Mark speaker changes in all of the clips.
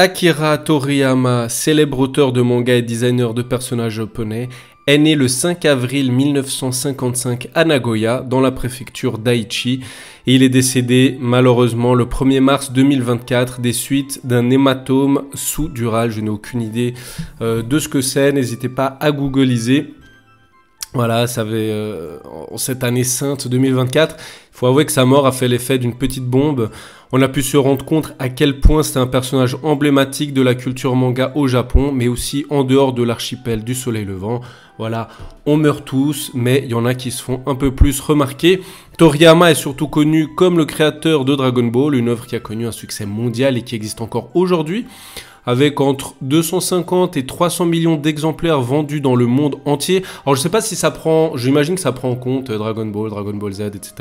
Speaker 1: Akira Toriyama, célèbre auteur de manga et designer de personnages japonais, est né le 5 avril 1955 à Nagoya, dans la préfecture d'Aichi, et il est décédé malheureusement le 1er mars 2024 des suites d'un hématome sous-dural. Je n'ai aucune idée euh, de ce que c'est, n'hésitez pas à googliser. Voilà, ça avait euh, cette année sainte 2024. Il faut avouer que sa mort a fait l'effet d'une petite bombe. On a pu se rendre compte à quel point c'est un personnage emblématique de la culture manga au Japon, mais aussi en dehors de l'archipel du Soleil Levant. Voilà, on meurt tous, mais il y en a qui se font un peu plus remarquer. Toriyama est surtout connu comme le créateur de Dragon Ball, une œuvre qui a connu un succès mondial et qui existe encore aujourd'hui avec entre 250 et 300 millions d'exemplaires vendus dans le monde entier. Alors je sais pas si ça prend, j'imagine que ça prend en compte euh, Dragon Ball, Dragon Ball Z, etc.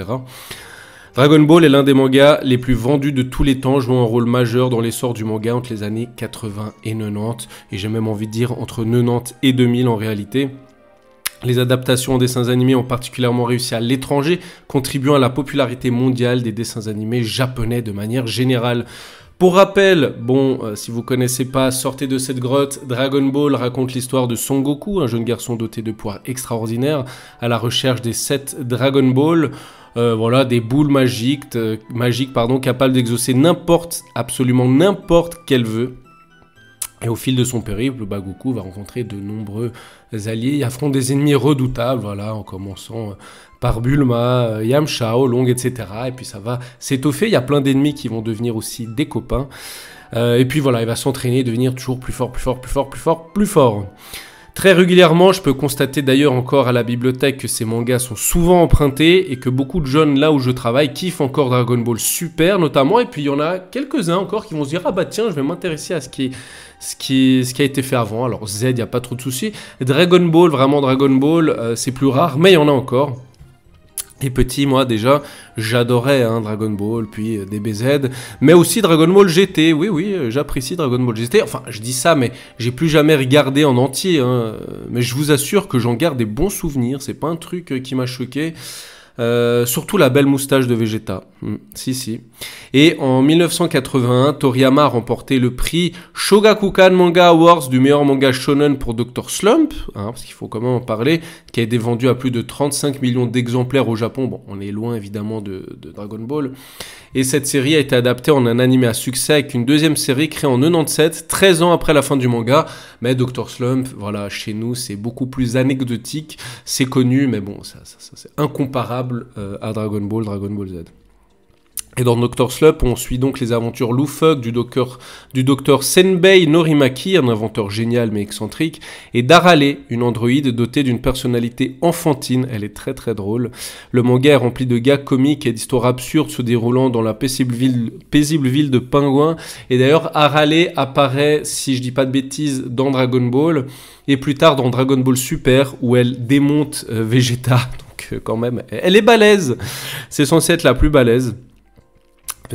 Speaker 1: Dragon Ball est l'un des mangas les plus vendus de tous les temps, jouant un rôle majeur dans l'essor du manga entre les années 80 et 90, et j'ai même envie de dire entre 90 et 2000 en réalité. Les adaptations en dessins animés ont particulièrement réussi à l'étranger, contribuant à la popularité mondiale des dessins animés japonais de manière générale. Pour rappel, bon, euh, si vous connaissez pas, sortez de cette grotte, Dragon Ball raconte l'histoire de Son Goku, un jeune garçon doté de pouvoirs extraordinaires, à la recherche des 7 Dragon Ball. Euh, voilà, des boules euh, magiques, pardon, capables d'exaucer n'importe, absolument n'importe qu'elle vœu. Et au fil de son périple, bah, Goku va rencontrer de nombreux alliés et affronte des ennemis redoutables, voilà, en commençant par Bulma, euh, Yamcha, Long, etc. Et puis ça va s'étoffer. Il y a plein d'ennemis qui vont devenir aussi des copains. Euh, et puis voilà, il va s'entraîner, devenir toujours plus fort, plus fort, plus fort, plus fort, plus fort. Très régulièrement, je peux constater d'ailleurs encore à la bibliothèque que ces mangas sont souvent empruntés et que beaucoup de jeunes là où je travaille kiffent encore Dragon Ball Super notamment. Et puis il y en a quelques-uns encore qui vont se dire Ah bah tiens, je vais m'intéresser à ce qui, ce, qui ce qui a été fait avant. Alors Z, il n'y a pas trop de soucis. Dragon Ball, vraiment Dragon Ball, euh, c'est plus rare, mais il y en a encore. Et petit, moi déjà, j'adorais hein, Dragon Ball, puis euh, DBZ, mais aussi Dragon Ball GT. Oui, oui, euh, j'apprécie Dragon Ball GT. Enfin, je dis ça, mais j'ai plus jamais regardé en entier. Hein, mais je vous assure que j'en garde des bons souvenirs. C'est pas un truc euh, qui m'a choqué. Euh, surtout la belle moustache de Vegeta. Hmm, si, si. Et en 1981, Toriyama a remporté le prix Shogakukan Manga Awards du meilleur manga shonen pour Dr. Slump, hein, parce qu'il faut quand même en parler, qui a été vendu à plus de 35 millions d'exemplaires au Japon. Bon, on est loin évidemment de Dragon Ball et cette série a été adaptée en un animé à succès avec une deuxième série créée en 97, 13 ans après la fin du manga. Mais Dr. Slump, voilà, chez nous, c'est beaucoup plus anecdotique, c'est connu, mais bon, ça, c'est incomparable euh, à Dragon Ball, Dragon Ball Z. Et dans Doctor Slump, on suit donc les aventures loufoques du docteur, du docteur Senbei Norimaki, un inventeur génial mais excentrique, et d'Arale, une androïde dotée d'une personnalité enfantine. Elle est très très drôle. Le manga est rempli de gags comiques et d'histoires absurdes se déroulant dans la paisible ville, paisible ville de Pingouin. Et d'ailleurs, Arale apparaît, si je dis pas de bêtises, dans Dragon Ball, et plus tard dans Dragon Ball Super, où elle démonte euh, Vegeta. Donc euh, quand même, elle est balèze. C'est censé être la plus balèze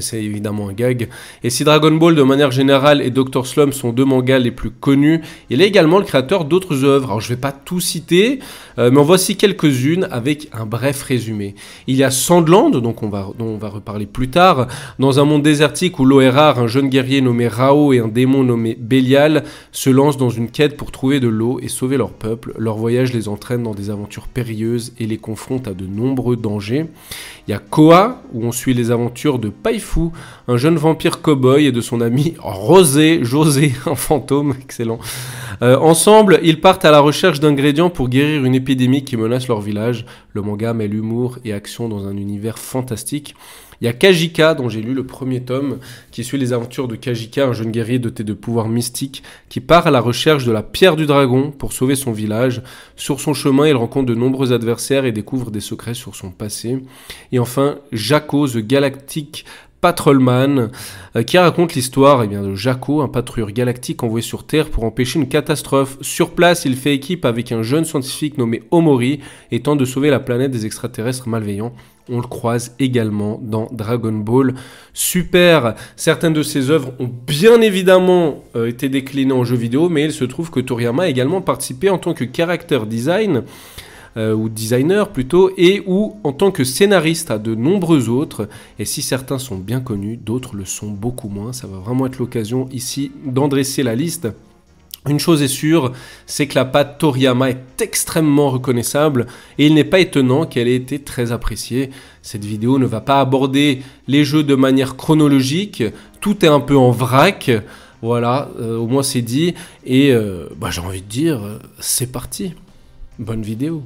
Speaker 1: c'est évidemment un gag. Et si Dragon Ball de manière générale et Doctor Slum sont deux mangas les plus connus, il est également le créateur d'autres œuvres. Alors je vais pas tout citer, euh, mais en voici quelques-unes avec un bref résumé. Il y a Sandland, donc on va, dont on va reparler plus tard. Dans un monde désertique où l'eau est rare, un jeune guerrier nommé Rao et un démon nommé Belial se lancent dans une quête pour trouver de l'eau et sauver leur peuple. Leur voyage les entraîne dans des aventures périlleuses et les confronte à de nombreux dangers. Il y a Koa, où on suit les aventures de Pai fou, un jeune vampire cow-boy et de son ami Rosé, José, un fantôme, excellent. Euh, ensemble, ils partent à la recherche d'ingrédients pour guérir une épidémie qui menace leur village. Le manga met l'humour et action dans un univers fantastique. Il y a Kajika, dont j'ai lu le premier tome, qui suit les aventures de Kajika, un jeune guerrier doté de pouvoirs mystiques, qui part à la recherche de la pierre du dragon pour sauver son village. Sur son chemin, il rencontre de nombreux adversaires et découvre des secrets sur son passé. Et enfin, Jaco, The Galactic Patrolman, euh, qui raconte l'histoire eh bien, de Jaco, un patrouilleur galactique envoyé sur Terre pour empêcher une catastrophe. Sur place, il fait équipe avec un jeune scientifique nommé Omori et tente de sauver la planète des extraterrestres malveillants. On le croise également dans Dragon Ball Super. Certaines de ses œuvres ont bien évidemment euh, été déclinées en jeux vidéo, mais il se trouve que Toriyama a également participé en tant que character design euh, ou designer plutôt, et ou en tant que scénariste à de nombreux autres. Et si certains sont bien connus, d'autres le sont beaucoup moins. Ça va vraiment être l'occasion ici d'endresser la liste. Une chose est sûre, c'est que la patte Toriyama est extrêmement reconnaissable et il n'est pas étonnant qu'elle ait été très appréciée. Cette vidéo ne va pas aborder les jeux de manière chronologique, tout est un peu en vrac, voilà, euh, au moins c'est dit, et euh, bah, j'ai envie de dire, c'est parti, bonne vidéo.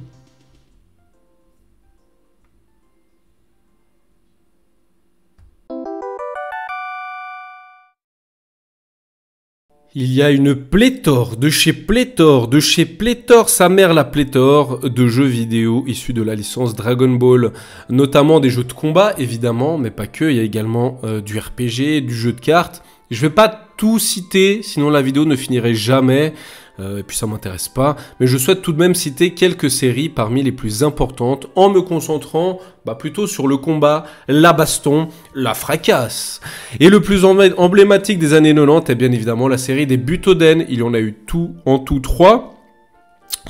Speaker 1: Il y a une pléthore de chez pléthore, de chez pléthore, sa mère la pléthore, de jeux vidéo issus de la licence Dragon Ball, notamment des jeux de combat évidemment, mais pas que, il y a également euh, du RPG, du jeu de cartes. Je vais pas tout citer, sinon la vidéo ne finirait jamais. Euh, et puis ça m'intéresse pas. Mais je souhaite tout de même citer quelques séries parmi les plus importantes en me concentrant bah, plutôt sur le combat, la baston, la fracasse. Et le plus emblématique des années 90 est eh bien évidemment la série des Butoden. Il y en a eu tout en tout trois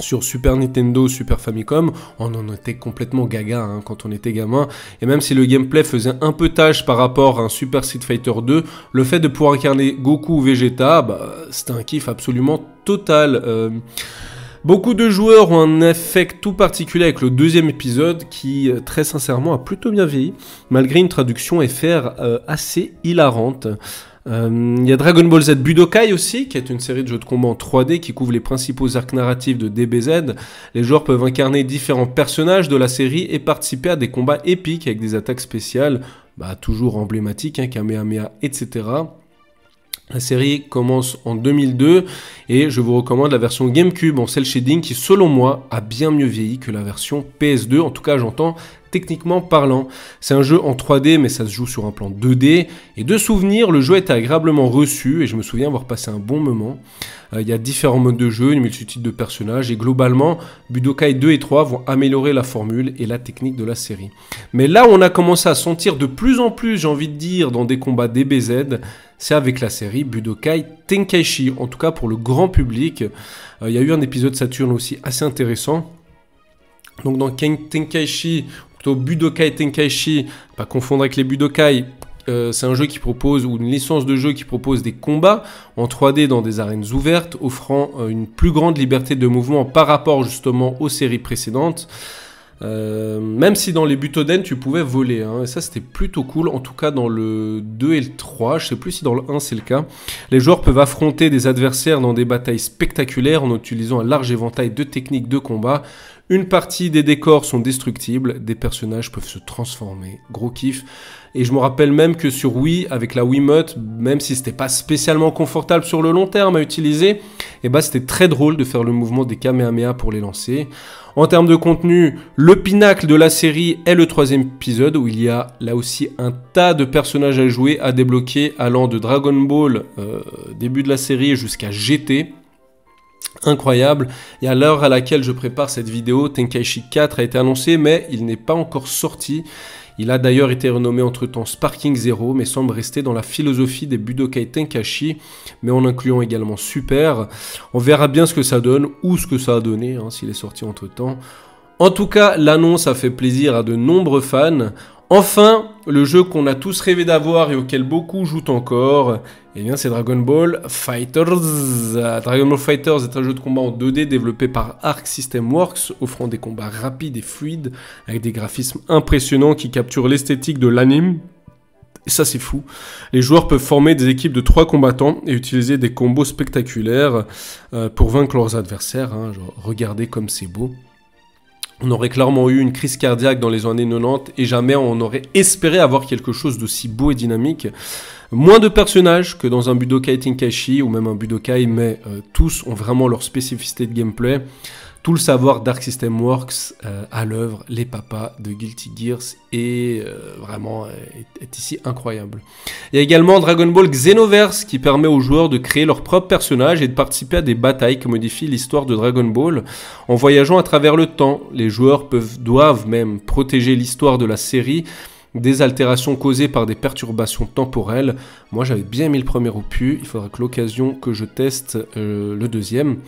Speaker 1: sur Super Nintendo, Super Famicom, on en était complètement gaga hein, quand on était gamin. Et même si le gameplay faisait un peu tâche par rapport à un Super Street Fighter 2, le fait de pouvoir incarner Goku ou Vegeta, bah, c'était un kiff absolument total. Euh, beaucoup de joueurs ont un effet tout particulier avec le deuxième épisode qui, euh, très sincèrement, a plutôt bien vieilli, malgré une traduction FR euh, assez hilarante. Euh, il y a Dragon Ball Z Budokai aussi, qui est une série de jeux de combat en 3D qui couvre les principaux arcs narratifs de DBZ. Les joueurs peuvent incarner différents personnages de la série et participer à des combats épiques avec des attaques spéciales, bah, toujours emblématiques, hein, Kamehameha, etc. La série commence en 2002 et je vous recommande la version GameCube en cel shading qui selon moi a bien mieux vieilli que la version PS2. En tout cas, j'entends techniquement parlant. C'est un jeu en 3D mais ça se joue sur un plan 2D et de souvenir le jeu était agréablement reçu et je me souviens avoir passé un bon moment. Euh, il y a différents modes de jeu, une multitude de personnages et globalement Budokai 2 et 3 vont améliorer la formule et la technique de la série. Mais là où on a commencé à sentir de plus en plus, j'ai envie de dire, dans des combats DBZ, c'est avec la série Budokai Tenkaichi, en tout cas pour le grand public. Euh, il y a eu un épisode Saturn aussi assez intéressant. Donc dans Tenkaichi, Budokai Tenkaichi, pas confondre avec les Budokai. Euh, c'est un jeu qui propose, ou une licence de jeu qui propose des combats en 3D dans des arènes ouvertes, offrant euh, une plus grande liberté de mouvement par rapport justement aux séries précédentes. Euh, même si dans les Butoden tu pouvais voler, hein, et ça c'était plutôt cool, en tout cas dans le 2 et le 3, je sais plus si dans le 1 c'est le cas, les joueurs peuvent affronter des adversaires dans des batailles spectaculaires en utilisant un large éventail de techniques de combat, une partie des décors sont destructibles, des personnages peuvent se transformer. Gros kiff. Et je me rappelle même que sur Wii, avec la Wiimote, même si c'était pas spécialement confortable sur le long terme à utiliser, eh ben c'était très drôle de faire le mouvement des Kamehameha pour les lancer. En termes de contenu, le pinacle de la série est le troisième épisode où il y a là aussi un tas de personnages à jouer, à débloquer, allant de Dragon Ball, euh, début de la série, jusqu'à GT incroyable. Et à l'heure à laquelle je prépare cette vidéo, Tenkaichi 4 a été annoncé, mais il n'est pas encore sorti. Il a d'ailleurs été renommé entre-temps Sparking Zero, mais semble rester dans la philosophie des Budokai Tenkaichi mais en incluant également Super. On verra bien ce que ça donne, ou ce que ça a donné, hein, s'il est sorti entre-temps. En tout cas, l'annonce a fait plaisir à de nombreux fans. Enfin, le jeu qu'on a tous rêvé d'avoir et auquel beaucoup jouent encore, eh bien c'est Dragon Ball Fighters. Ah, Dragon Ball Fighters est un jeu de combat en 2D développé par Arc System Works, offrant des combats rapides et fluides avec des graphismes impressionnants qui capturent l'esthétique de l'anime et ça, c'est fou. Les joueurs peuvent former des équipes de 3 combattants et utiliser des combos spectaculaires euh, pour vaincre leurs adversaires. Hein. regardez comme c'est beau on aurait clairement eu une crise cardiaque dans les années 90 et jamais on aurait espéré avoir quelque chose d'aussi beau et dynamique. Moins de personnages que dans un Budokai Tenkaichi ou même un Budokai, mais euh, tous ont vraiment leur spécificité de gameplay tout le savoir Dark System Works euh, à l'œuvre, les papas de Guilty Gears, est euh, vraiment euh, est, ici incroyable. Il y a également Dragon Ball Xenoverse qui permet aux joueurs de créer leur propre personnage et de participer à des batailles qui modifient l'histoire de Dragon Ball. En voyageant à travers le temps, les joueurs peuvent, doivent même protéger l'histoire de la série des altérations causées par des perturbations temporelles. Moi j'avais bien mis le premier opus, il faudra que l'occasion que je teste le deuxième.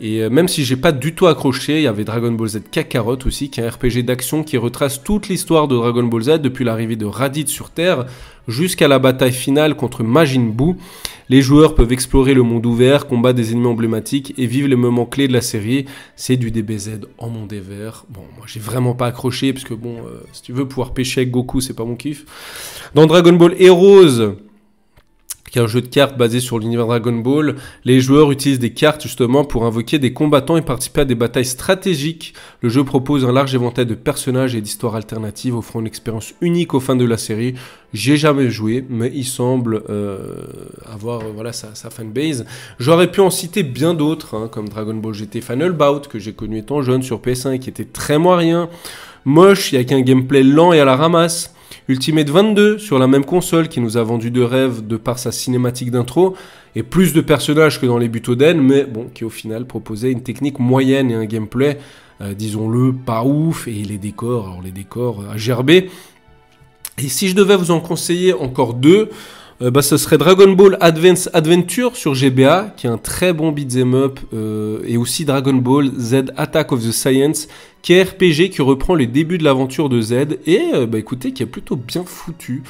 Speaker 1: Et euh, même si j'ai pas du tout accroché, il y avait Dragon Ball Z Kakarot aussi, qui est un RPG d'action qui retrace toute l'histoire de Dragon Ball Z depuis l'arrivée de Raditz sur Terre jusqu'à la bataille finale contre Majin Buu. Les joueurs peuvent explorer le monde ouvert, combattre des ennemis emblématiques et vivre les moments clés de la série. C'est du DBZ en monde vert. Bon, moi j'ai vraiment pas accroché puisque bon, euh, si tu veux pouvoir pêcher avec Goku, c'est pas mon kiff. Dans Dragon Ball Heroes, qui est un jeu de cartes basé sur l'univers Dragon Ball. Les joueurs utilisent des cartes justement pour invoquer des combattants et participer à des batailles stratégiques. Le jeu propose un large éventail de personnages et d'histoires alternatives, offrant une expérience unique aux fins de la série. J'ai jamais joué, mais il semble euh, avoir euh, voilà sa, fanbase. J'aurais pu en citer bien d'autres, hein, comme Dragon Ball GT Final Bout, que j'ai connu étant jeune sur PS1 et qui était très moyen, moche, il un a qu'un gameplay lent et à la ramasse. Ultimate 22 sur la même console qui nous a vendu de rêve de par sa cinématique d'intro et plus de personnages que dans les Butoden, mais bon, qui au final proposait une technique moyenne et un gameplay, euh, disons-le, pas ouf, et les décors, alors les décors euh, à gerber. Et si je devais vous en conseiller encore deux, euh, bah, ce serait Dragon Ball Advance Adventure sur GBA, qui est un très bon beat'em up, et aussi Dragon Ball Z Attack of the Science, qui est RPG, qui reprend les débuts de l'aventure de Z, et euh, bah, écoutez, qui est plutôt bien foutu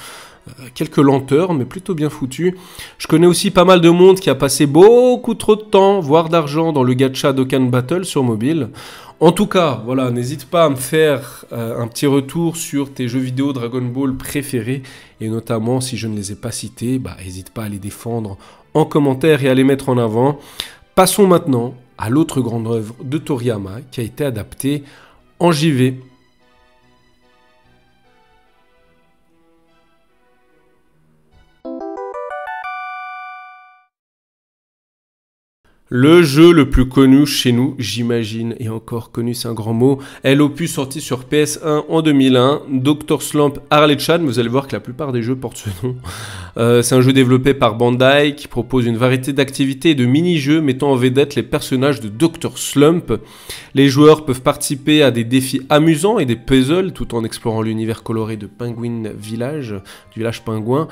Speaker 1: euh, quelques lenteurs, mais plutôt bien foutu. Je connais aussi pas mal de monde qui a passé beaucoup trop de temps, voire d'argent, dans le gacha Dokkan Battle sur mobile. En tout cas, voilà, n'hésite pas à me faire euh, un petit retour sur tes jeux vidéo Dragon Ball préférés, et notamment si je ne les ai pas cités, bah, n'hésite pas à les défendre en commentaire et à les mettre en avant. Passons maintenant à l'autre grande œuvre de Toriyama qui a été adaptée en JV. Le jeu le plus connu chez nous, j'imagine, et encore connu, c'est un grand mot, est l'opus sorti sur PS1 en 2001, Dr. Slump Harley Chan. Vous allez voir que la plupart des jeux portent ce nom. Euh, c'est un jeu développé par Bandai qui propose une variété d'activités et de mini-jeux mettant en vedette les personnages de Dr. Slump. Les joueurs peuvent participer à des défis amusants et des puzzles tout en explorant l'univers coloré de Penguin Village, du village pingouin.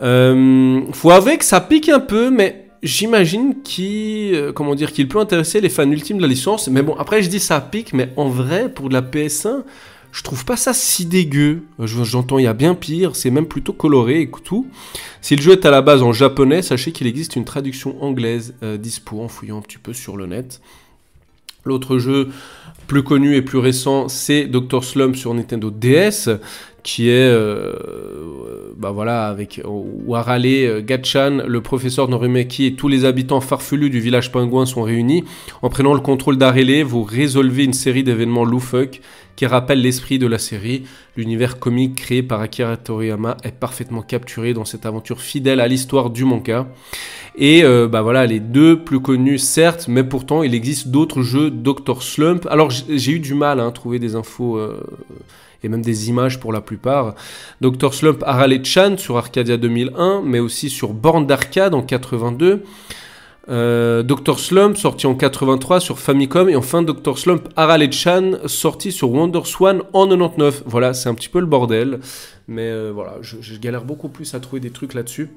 Speaker 1: Euh, faut avouer que ça pique un peu, mais j'imagine qu'il euh, comment dire qu'il peut intéresser les fans ultimes de la licence. Mais bon, après je dis ça pique, mais en vrai pour de la PS1, je trouve pas ça si dégueu. J'entends il y a bien pire, c'est même plutôt coloré et tout. Si le jeu est à la base en japonais, sachez qu'il existe une traduction anglaise euh, dispo en fouillant un petit peu sur le net. L'autre jeu plus connu et plus récent, c'est Doctor Slump sur Nintendo DS qui est, euh, bah voilà, avec Warale euh, euh, Gatchan, le professeur Norumeki et tous les habitants farfelus du village pingouin sont réunis. En prenant le contrôle d'Arele, vous résolvez une série d'événements loufoques qui rappelle l'esprit de la série. L'univers comique créé par Akira Toriyama est parfaitement capturé dans cette aventure fidèle à l'histoire du manga. Et euh, bah voilà, les deux plus connus certes, mais pourtant il existe d'autres jeux Dr Slump. Alors j'ai eu du mal hein, à trouver des infos euh, et même des images pour la plupart. Dr Slump Arale Chan sur Arcadia 2001, mais aussi sur borne d'arcade en 82. Euh, Slump sorti en 83 sur Famicom et enfin Doctor Slump Harald sorti sur WonderSwan en 99. Voilà, c'est un petit peu le bordel, mais euh, voilà, je, galère beaucoup plus à trouver des trucs là-dessus.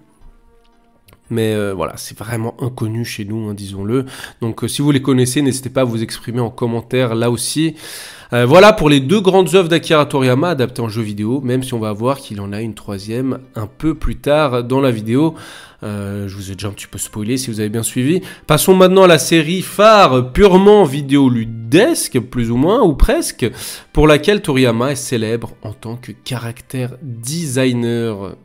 Speaker 1: Mais euh, voilà, c'est vraiment inconnu chez nous, hein, disons-le. Donc euh, si vous les connaissez, n'hésitez pas à vous exprimer en commentaire là aussi. voilà pour les deux grandes œuvres d'Akira Toriyama adaptées en jeu vidéo, même si on va voir qu'il en a une troisième un peu plus tard dans la vidéo euh, je vous ai déjà un petit peu spoilé si vous avez bien suivi. Passons maintenant à la série phare purement vidéoludesque, plus ou moins, ou presque, pour laquelle Toriyama est célèbre en tant que caractère designer.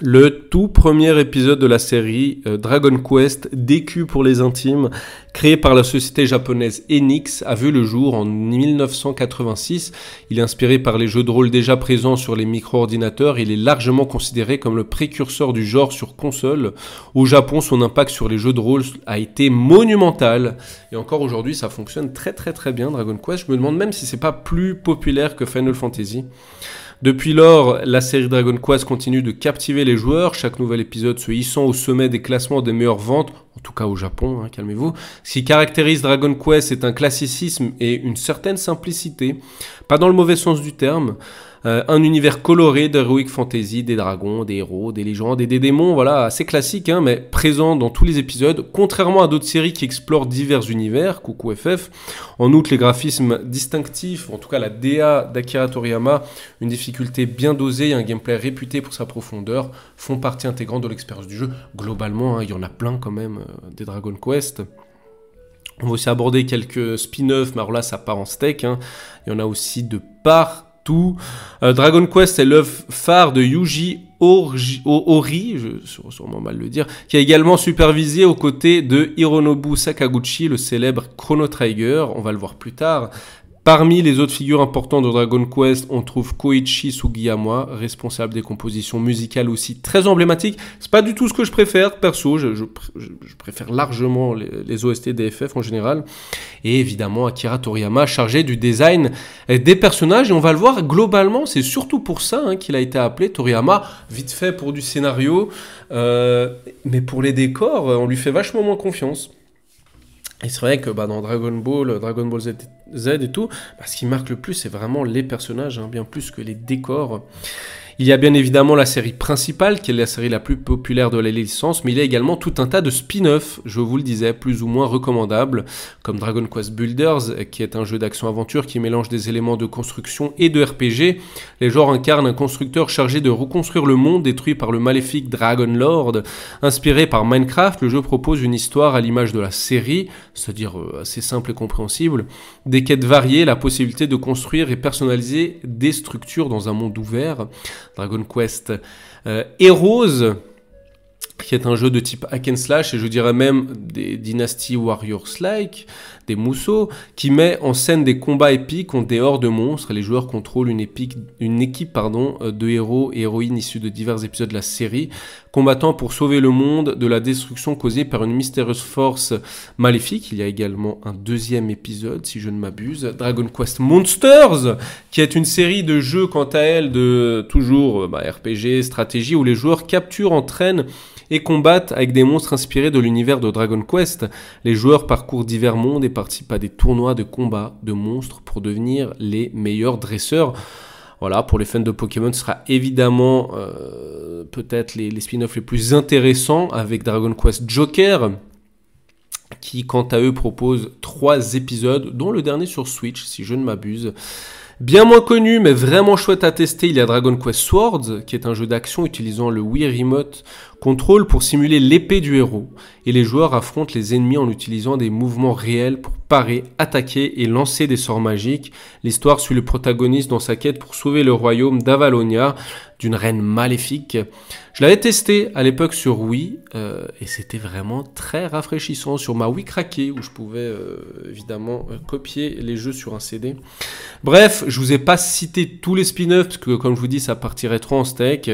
Speaker 1: le tout premier épisode de la série euh, Dragon Quest DQ pour les intimes, créé par la société japonaise Enix, a vu le jour en 1986. Il est inspiré par les jeux de rôle déjà présents sur les micro-ordinateurs. Il est largement considéré comme le précurseur du genre sur console. Au Japon, son impact sur les jeux de rôle a été monumental. Et encore aujourd'hui, ça fonctionne très très très bien, Dragon Quest. Je me demande même si c'est pas plus populaire que Final Fantasy. Depuis lors, la série Dragon Quest continue de captiver les joueurs, chaque nouvel épisode se hissant au sommet des classements des meilleures ventes, en tout cas au Japon, hein, calmez-vous. Ce qui caractérise Dragon Quest, c'est un classicisme et une certaine simplicité, pas dans le mauvais sens du terme. Euh, un univers coloré d'heroic fantasy, des dragons, des héros, des légendes et des démons, voilà, assez classique, hein, mais présent dans tous les épisodes, contrairement à d'autres séries qui explorent divers univers, coucou FF. En outre, les graphismes distinctifs, en tout cas la DA d'Akira Toriyama, une difficulté bien dosée et un gameplay réputé pour sa profondeur, font partie intégrante de l'expérience du jeu. Globalement, hein, il y en a plein quand même, euh, des Dragon Quest. On va aussi aborder quelques spin-offs, mais là, ça part en steak. Hein. Il y en a aussi de part euh, Dragon Quest est l'œuvre phare de Yuji Ori, je sûrement mal le dire, qui a également supervisé aux côtés de Hironobu Sakaguchi le célèbre Chrono Trigger, on va le voir plus tard. Parmi les autres figures importantes de Dragon Quest, on trouve Koichi Sugiyama, responsable des compositions musicales aussi très emblématiques. C'est pas du tout ce que je préfère, perso, je, préfère largement les, OST DFF en général. Et évidemment Akira Toriyama, chargé du design des personnages. Et on va le voir, globalement, c'est surtout pour ça hein, qu'il a été appelé Toriyama, vite fait pour du scénario, euh, mais pour les décors, on lui fait vachement moins confiance. Et c'est vrai que bah, dans Dragon Ball, Dragon Ball Z Z et tout, bah, ce qui marque le plus, c'est vraiment les personnages, hein, bien plus que les décors. Il y a bien évidemment la série principale, qui est la série la plus populaire de la licence, mais il y a également tout un tas de spin-offs, je vous le disais, plus ou moins recommandables, comme Dragon Quest Builders, qui est un jeu d'action-aventure qui mélange des éléments de construction et de RPG. Les joueurs incarnent un constructeur chargé de reconstruire le monde détruit par le maléfique Dragon Lord. Inspiré par Minecraft, le jeu propose une histoire à l'image de la série, c'est-à-dire euh, assez simple et compréhensible, des quêtes variées, la possibilité de construire et personnaliser des structures dans un monde ouvert, Dragon Quest euh, Heroes qui est un jeu de type hack and slash et je dirais même des Dynasty Warriors like, des mousseaux, qui met en scène des combats épiques contre des hordes de monstres. Les joueurs contrôlent une, équipe euh, de héros et héroïnes issus de divers épisodes de la série, combattant pour sauver le monde de la destruction causée par une mystérieuse force maléfique. Il y a également un deuxième épisode, si je ne m'abuse, Dragon Quest Monsters, qui est une série de jeux quant à elle de toujours euh, bah, RPG, stratégie, où les joueurs capturent, entraînent et combattent avec des monstres inspirés de l'univers de Dragon Quest. Les joueurs parcourent divers mondes et participent à des tournois de combat de monstres pour devenir les meilleurs dresseurs. Voilà, pour les fans de Pokémon, ce sera évidemment euh, peut-être les, les spin-offs les plus intéressants avec Dragon Quest Joker, qui quant à eux propose trois épisodes, dont le dernier sur Switch, si je ne m'abuse. Bien moins connu, mais vraiment chouette à tester, il y a Dragon Quest Swords, qui est un jeu d'action utilisant le Wii Remote contrôle pour simuler l'épée du héros, et les joueurs affrontent les ennemis en utilisant des mouvements réels pour parer, attaquer et lancer des sorts magiques. L'histoire suit le protagoniste dans sa quête pour sauver le royaume d'Avalonia d'une reine maléfique. Je l'avais testé à l'époque sur Wii, euh, et c'était vraiment très rafraîchissant sur ma Wii craquée, où je pouvais euh, évidemment euh, copier les jeux sur un CD. Bref, je vous ai pas cité tous les spin-offs, parce que comme je vous dis, ça partirait trop en steak.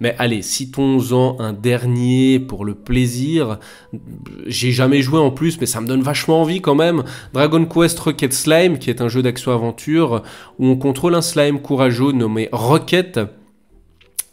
Speaker 1: Mais allez, citons-en un dernier pour le plaisir. J'ai jamais joué en plus, mais ça me donne vachement envie quand même. Dragon Quest Rocket Slime, qui est un jeu d'action-aventure où on contrôle un slime courageux nommé Rocket.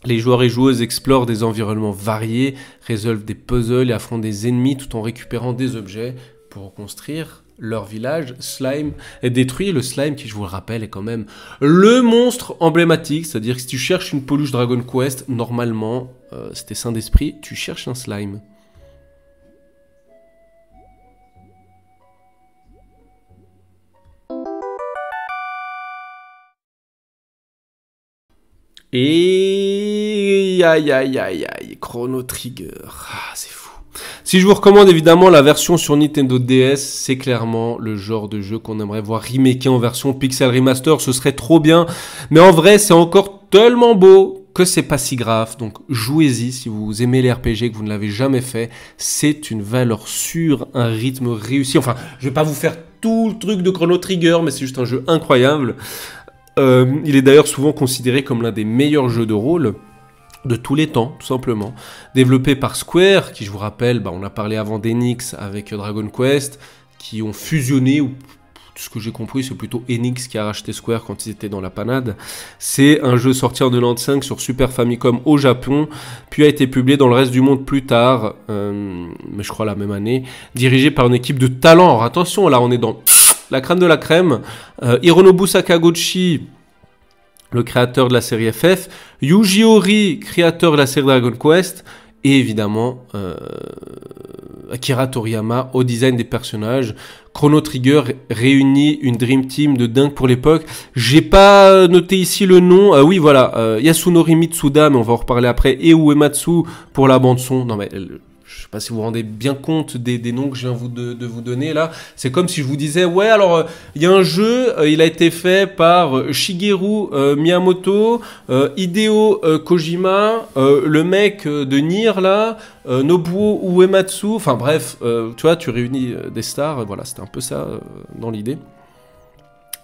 Speaker 1: Les joueurs et joueuses explorent des environnements variés, résolvent des puzzles et affrontent des ennemis tout en récupérant des objets pour construire leur village, Slime est détruit. Le Slime, qui je vous le rappelle, est quand même le monstre emblématique. C'est-à-dire que si tu cherches une peluche Dragon Quest, normalement, euh, c'était saint d'esprit, tu cherches un Slime. Et aïe aïe aïe aïe, Chrono Trigger. Ah, c'est fou. Si je vous recommande évidemment la version sur Nintendo DS, c'est clairement le genre de jeu qu'on aimerait voir remake en version Pixel Remaster, ce serait trop bien. Mais en vrai, c'est encore tellement beau que c'est pas si grave. Donc jouez-y si vous aimez les RPG, que vous ne l'avez jamais fait. C'est une valeur sûre, un rythme réussi. Enfin, je vais pas vous faire tout le truc de Chrono Trigger, mais c'est juste un jeu incroyable. Euh, il est d'ailleurs souvent considéré comme l'un des meilleurs jeux de rôle de tous les temps, tout simplement. Développé par Square, qui je vous rappelle, bah, on a parlé avant d'Enix avec Dragon Quest, qui ont fusionné, ou tout ce que j'ai compris, c'est plutôt Enix qui a racheté Square quand ils étaient dans la panade. C'est un jeu sorti en 95 sur Super Famicom au Japon, puis a été publié dans le reste du monde plus tard, euh, mais je crois la même année, dirigé par une équipe de talent. Alors attention, là on est dans la crème de la crème. Euh, Hironobu Sakaguchi le créateur de la série FF, Yuji Ori, créateur de la série Dragon Quest, et évidemment euh, Akira Toriyama au design des personnages. Chrono Trigger réunit une dream team de dingue pour l'époque. J'ai pas noté ici le nom. ah oui, voilà, euh, Yasunori Mitsuda, mais on va en reparler après. Et Uematsu pour la bande son. Non mais euh, sais pas si vous vous rendez bien compte des, noms que je viens vous de, vous donner là. C'est comme si je vous disais, ouais, alors euh, il y a un jeu, euh, il a été fait par euh, Shigeru Miyamoto, Hideo Kojima, le mec de Nier là, Nobuo Uematsu. Enfin bref, tu vois, tu réunis des stars. Voilà, c'était un peu ça dans l'idée.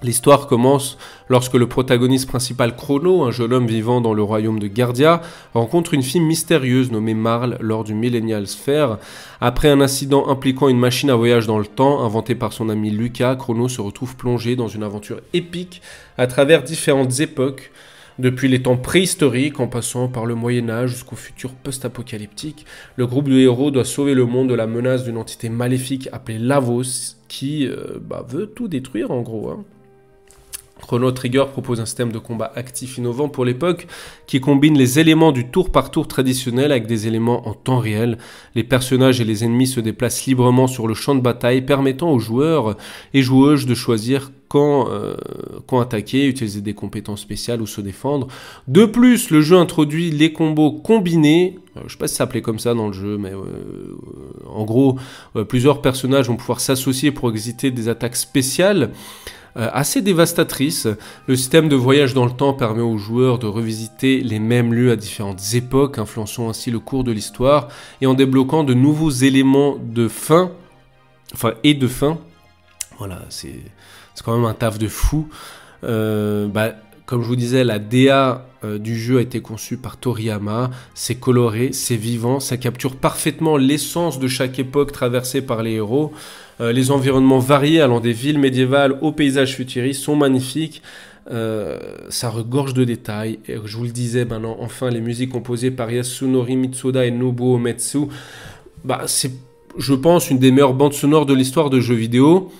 Speaker 1: L'histoire commence lorsque le protagoniste principal Chrono, un jeune homme vivant dans le royaume de Gardia, rencontre une fille mystérieuse nommée Marle lors du Millennial Sphere. Après un incident impliquant une machine à voyage dans le temps inventée par son ami Lucas, Chrono se retrouve plongé dans une aventure épique à travers différentes époques, depuis les temps préhistoriques en passant par le Moyen Âge jusqu'au futur post-apocalyptique, le groupe de héros doit sauver le monde de la menace d'une entité maléfique appelée Lavos qui euh, bah, veut tout détruire en gros. Hein. Chrono Trigger propose un système de combat actif innovant pour l'époque qui combine les éléments du tour par tour traditionnel avec des éléments en temps réel. Les personnages et les ennemis se déplacent librement sur le champ de bataille permettant aux joueurs et joueuses de choisir quand, euh, quand, attaquer, utiliser des compétences spéciales ou se défendre. De plus, le jeu introduit les combos combinés. Euh, je ne sais pas si ça s'appelait comme ça dans le jeu, mais euh, en gros, plusieurs personnages vont pouvoir s'associer pour exciter des attaques spéciales. Euh, assez dévastatrice. Le système de voyage dans le temps permet aux joueurs de revisiter les mêmes lieux à différentes époques, influençant ainsi le cours de l'histoire et en débloquant de nouveaux éléments de fin, enfin et de fin. Voilà, c'est quand même un taf de fou. Euh, bah, comme je vous disais, la DA euh, du jeu a été conçue par Toriyama, c'est coloré, c'est vivant, ça capture parfaitement l'essence de chaque époque traversée par les héros. Euh, les environnements variés allant des villes médiévales aux paysages futuristes sont magnifiques. Euh, ça regorge de détails. Et je vous le disais maintenant, enfin, les musiques composées par Yasunori Mitsuda et Nobuo Metsu bah, c'est, je pense, une des meilleures bandes sonores de l'histoire de jeux vidéo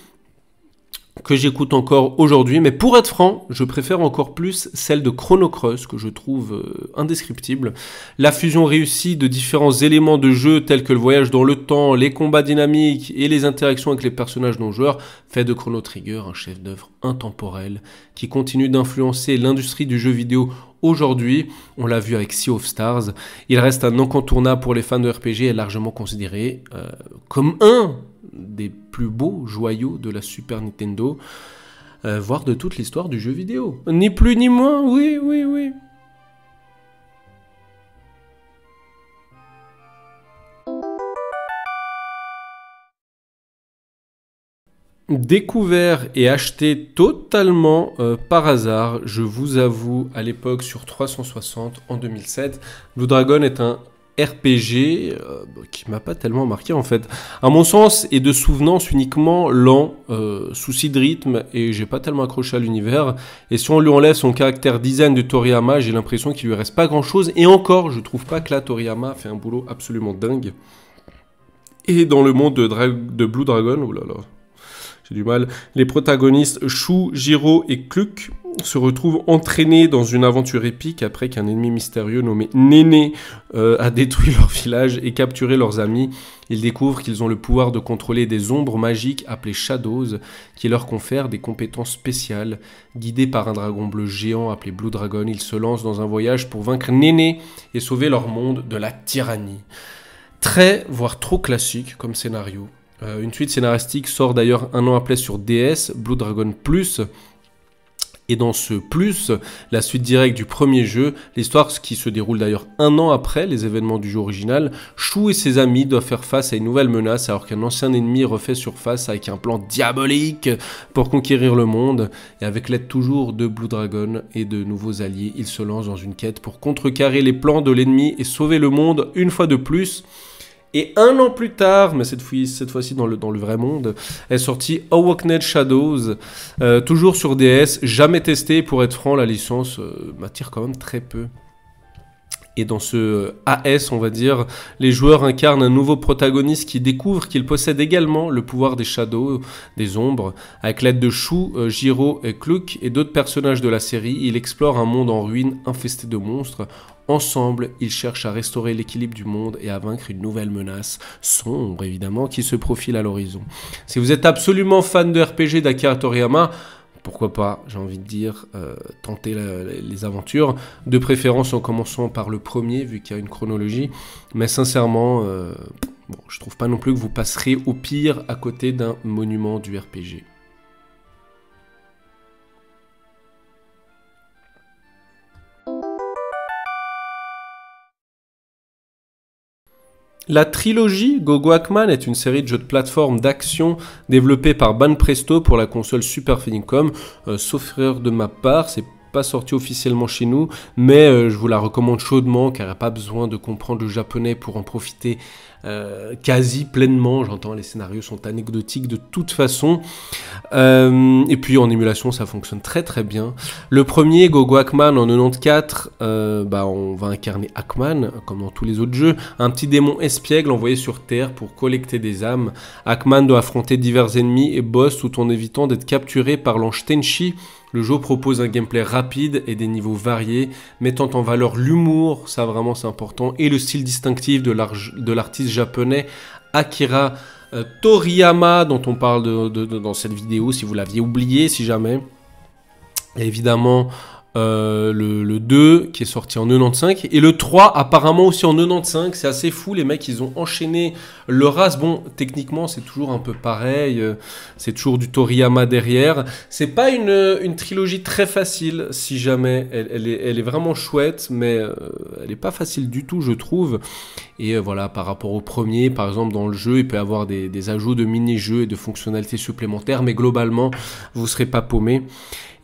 Speaker 1: que j'écoute encore aujourd'hui, mais pour être franc, je préfère encore plus celle de Chrono Cross, que je trouve euh, indescriptible. La fusion réussie de différents éléments de jeu tels que le voyage dans le temps, les combats dynamiques et les interactions avec les personnages non joueurs fait de Chrono Trigger un chef-d'œuvre intemporel qui continue d'influencer l'industrie du jeu vidéo aujourd'hui. On l'a vu avec Sea of Stars. Il reste un incontournable pour les fans de RPG et largement considéré euh, comme un des plus beaux joyaux de la Super Nintendo, euh, voire de toute l'histoire du jeu vidéo. Ni plus ni moins, oui, oui, oui. découvert et acheté totalement euh, par hasard, je vous avoue, à l'époque sur 360 en 2007. Blue Dragon est un RPG euh, bah, qui m'a pas tellement marqué en fait. À mon sens et de souvenance uniquement lent, euh, souci de rythme et j'ai pas tellement accroché à l'univers. Et si on lui enlève son caractère design de Toriyama, j'ai l'impression qu'il lui reste pas grand chose. Et encore, je trouve pas que la Toriyama fait un boulot absolument dingue. Et dans le monde de, de Blue Dragon, oulala. là c'est du mal. Les protagonistes Chou, Jiro et Kluk se retrouvent entraînés dans une aventure épique après qu'un ennemi mystérieux nommé Néné euh, a détruit leur village et capturé leurs amis. Ils découvrent qu'ils ont le pouvoir de contrôler des ombres magiques appelées Shadows qui leur confèrent des compétences spéciales. Guidés par un dragon bleu géant appelé Blue Dragon, ils se lancent dans un voyage pour vaincre Néné et sauver leur monde de la tyrannie. Très, voire trop classique comme scénario. Euh, une suite scénaristique sort d'ailleurs un an après sur DS, Blue Dragon Plus. Et dans ce plus, la suite directe du premier jeu, l'histoire qui se déroule d'ailleurs un an après les événements du jeu original, Chou et ses amis doivent faire face à une nouvelle menace alors qu'un ancien ennemi refait surface avec un plan diabolique pour conquérir le monde. Et avec l'aide toujours de Blue Dragon et de nouveaux alliés, ils se lancent dans une quête pour contrecarrer les plans de l'ennemi et sauver le monde une fois de plus. Et un an plus tard, mais cette fois-ci dans, le, vrai monde, est sorti Awakened Shadows, euh, toujours sur DS, jamais testé. Pour être franc, la licence euh, m'attire quand même très peu. Et dans ce euh, AS, on va dire, les joueurs incarnent un nouveau protagoniste qui découvre qu'il possède également le pouvoir des shadows, des ombres. Avec l'aide de Chou, Giro et Kluk et d'autres personnages de la série, il explore un monde en ruine infesté de monstres Ensemble, ils cherchent à restaurer l'équilibre du monde et à vaincre une nouvelle menace, sombre évidemment, qui se profile à l'horizon. Si vous êtes absolument fan de RPG d'Akira Toriyama, pourquoi pas, j'ai envie de dire, euh, tenter les aventures, de préférence en commençant par le premier, vu qu'il y a une chronologie, mais sincèrement, euh, je trouve pas non plus que vous passerez au pire à côté d'un monument du RPG. La trilogie Gogo est une série de jeux de plateforme d'action développée par Presto pour la console Super Famicom. Euh, sauf erreur de ma part, c'est pas officiellement chez nous, mais euh, je vous la recommande chaudement car il pas besoin de comprendre le japonais pour en profiter euh, quasi pleinement. J'entends, les scénarios sont anecdotiques de toute façon. Euh, et puis en émulation, ça fonctionne très très bien. Le premier, Gogo akman en 94, bah, on va incarner akman comme dans tous les autres jeux, un petit démon espiègle envoyé sur Terre pour collecter des âmes. akman doit affronter divers ennemis et boss tout en évitant d'être capturé par l'ange Tenchi le jeu propose un gameplay rapide et des niveaux variés, mettant en valeur l'humour, ça vraiment c'est important, et le style distinctif de l'artiste japonais Akira euh, Toriyama, dont on parle dans cette vidéo si vous l'aviez oublié, si jamais. évidemment, euh, le, le, 2 qui est sorti en 95 et le 3 apparemment aussi en 95 c'est assez fou les mecs ils ont enchaîné le race bon techniquement c'est toujours un peu pareil euh, c'est toujours du Toriyama derrière c'est pas une, euh, trilogie très facile si jamais elle, est, vraiment chouette mais elle est pas facile du tout je trouve et voilà par rapport au premier par exemple dans le jeu il peut y avoir des, des ajouts de mini-jeux et de fonctionnalités supplémentaires mais globalement vous serez pas paumé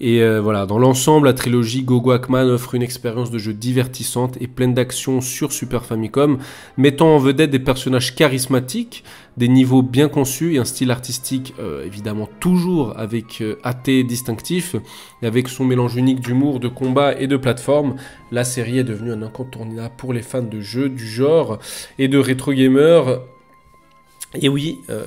Speaker 1: et euh, voilà, dans l'ensemble, la trilogie Gogo Ackman offre une expérience de jeu divertissante et pleine d'action sur Super Famicom, mettant en vedette des personnages charismatiques, des niveaux bien conçus et un style artistique euh, évidemment toujours avec euh, athée AT distinctif, et avec son mélange unique d'humour, de combat et de plateforme, la série est devenue un incontournable pour les fans de jeux du genre et de rétro gamers et oui, euh,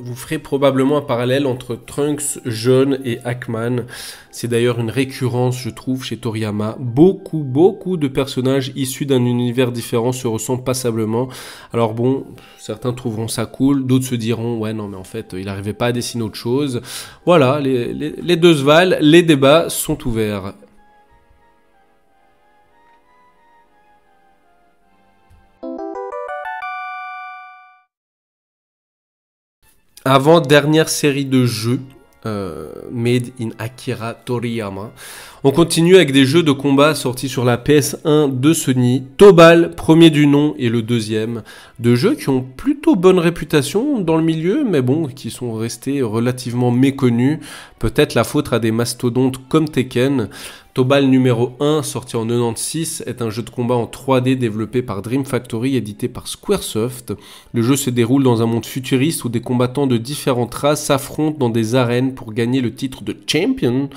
Speaker 1: vous ferez probablement un parallèle entre Trunks jeune et Hackman. C'est d'ailleurs une récurrence, je trouve, chez Toriyama. Beaucoup, beaucoup de personnages issus d'un univers différent se ressemblent passablement. Alors bon, certains trouveront ça cool, d'autres se diront, ouais, non, mais en fait, il n'arrivait pas à dessiner autre chose. Voilà, les, les deux se valent, les débats sont ouverts. Avant dernière série de jeux euh, made in Akira Toriyama. On continue avec des jeux de combat sortis sur la PS1 de Sony. Tobal, premier du nom, et le deuxième. Deux jeux qui ont plutôt bonne réputation dans le milieu, mais bon, qui sont restés relativement méconnus. Peut-être la faute à des mastodontes comme Tekken. Tobal numéro 1, sorti en 96, est un jeu de combat en 3D développé par Dream Factory, édité par Squaresoft. Le jeu se déroule dans un monde futuriste où des combattants de différentes races s'affrontent dans des arènes pour gagner le titre de champion.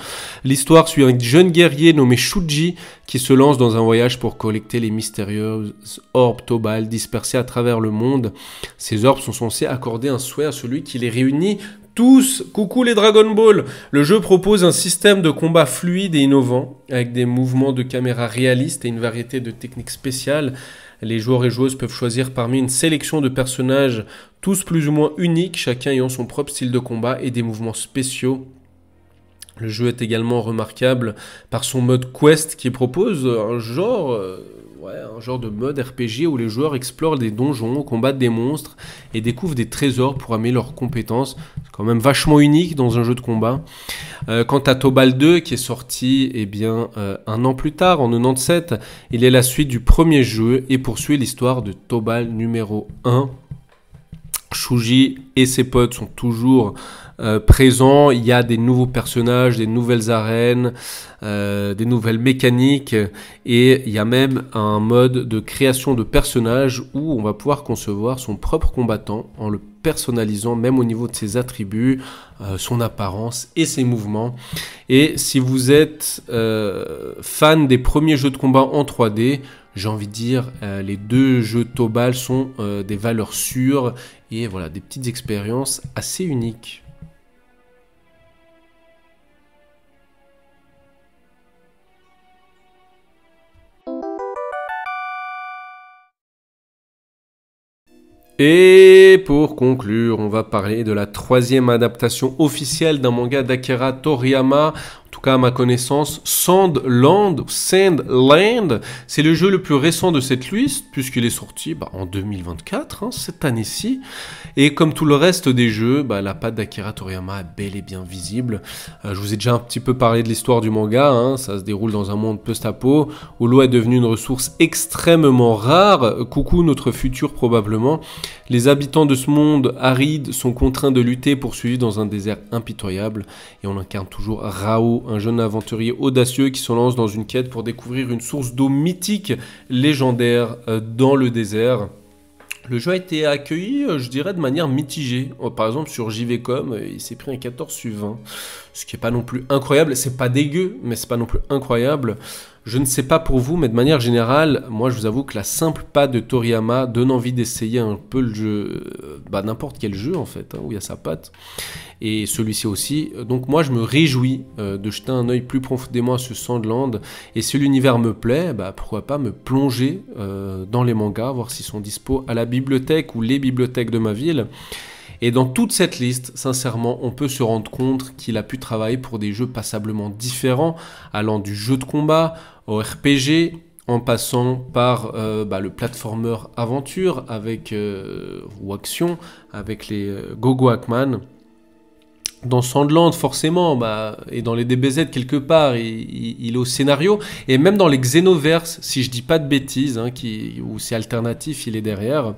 Speaker 1: L'histoire suit un jeune guerrier nommé Shuji qui se lance dans un voyage pour collecter les mystérieuses orbes Tobal dispersées à travers le monde. Ces orbes sont censés accorder un souhait à celui qui les réunit tous. Coucou les Dragon Ball. Le jeu propose un système de combat fluide et innovant, avec des mouvements de caméra réalistes et une variété de techniques spéciales. Les joueurs et joueuses peuvent choisir parmi une sélection de personnages, tous plus ou moins uniques, chacun ayant son propre style de combat et des mouvements spéciaux. Le jeu est également remarquable par son mode quest qui propose un genre euh, un genre de mode RPG où les joueurs explorent des donjons, combattent des monstres et découvrent des trésors pour amener leurs compétences. C'est quand même vachement unique dans un jeu de combat. Euh, quant à Tobal 2, qui est sorti eh bien, euh, un an plus tard, en 97, il est la suite du premier jeu et poursuit l'histoire de Tobal numéro 1. Shuji et ses potes sont toujours euh, présent. Il y a des nouveaux personnages, des nouvelles arènes, euh, des nouvelles mécaniques. Et il y a même un mode de création de personnages où on va pouvoir concevoir son propre combattant en le personnalisant même au niveau de ses attributs, euh, son apparence et ses mouvements. Et si vous êtes fan des premiers jeux de combat en 3D, j'ai envie de dire, les deux jeux Tobal sont des valeurs sûres et voilà, des petites expériences assez uniques. Et pour conclure, on va parler de la troisième adaptation officielle d'un manga d'Akira Toriyama à ma connaissance, Sandland, Sandland, c'est le jeu le plus récent de cette liste, puisqu'il est sorti bah, en 2024, hein, cette année-ci. Et comme tout le reste des jeux, bah, la patte d'Akira Toriyama est bel et bien visible. Euh, je vous ai déjà un petit peu parlé de l'histoire du manga, hein, ça se déroule dans un monde post-apo, où l'eau est devenue une ressource extrêmement rare, coucou notre futur probablement, les habitants de ce monde aride sont contraints de lutter, poursuivis dans un désert impitoyable, et on incarne toujours Rao, un jeune aventurier audacieux qui se lance dans une quête pour découvrir une source d'eau mythique, légendaire, euh, dans le désert. Le jeu a été accueilli, euh, je dirais, de manière mitigée. Euh, par exemple, sur JVcom, il s'est pris un 14 sur 20. Ce qui n'est pas non plus incroyable. C'est pas dégueu, mais c'est pas non plus incroyable. Je ne sais pas pour vous, mais de manière générale, moi je vous avoue que la simple patte de Toriyama donne envie d'essayer un peu le jeu, euh, bah, n'importe quel jeu en fait, hein, où il y a sa patte, et celui-ci aussi. Donc moi je me réjouis euh, de jeter un œil plus profondément à ce Sandland, et si l'univers me plaît, bah, pourquoi pas me plonger euh, dans les mangas, voir s'ils sont dispo à la bibliothèque ou les bibliothèques de ma ville. Et dans toute cette liste, sincèrement, on peut se rendre compte qu'il a pu travailler pour des jeux passablement différents, allant du jeu de combat au RPG en passant par euh, bah, le platformer aventure avec euh, ou action avec les euh, Gogo Hackman. Dans Sandland, forcément, bah, et dans les DBZ quelque part, il, est au scénario, et même dans les Xenoverse, si je dis pas de bêtises, hein, qui, où c'est alternatif, il est derrière.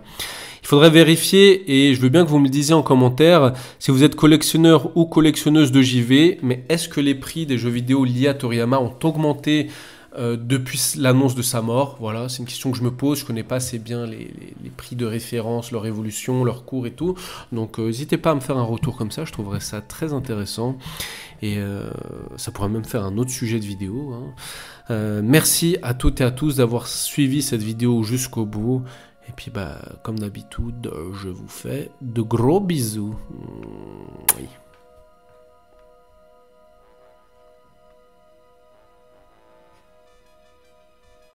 Speaker 1: Il faudrait vérifier, et je veux bien que vous me le disiez en commentaire, si vous êtes collectionneur ou collectionneuse de JV, mais est-ce que les prix des jeux vidéo liés à Toriyama ont augmenté euh, depuis l'annonce de sa mort Voilà, c'est une question que je me pose. Je connais pas assez bien les, prix de référence, leur évolution, leur cours et tout. Donc, euh, n'hésitez pas à me faire un retour comme ça. Je trouverais ça très intéressant. Et euh, ça pourrait même faire un autre sujet de vidéo. Hein. merci à toutes et à tous d'avoir suivi cette vidéo jusqu'au bout. Et puis, bah, comme d'habitude, je vous fais de gros bisous.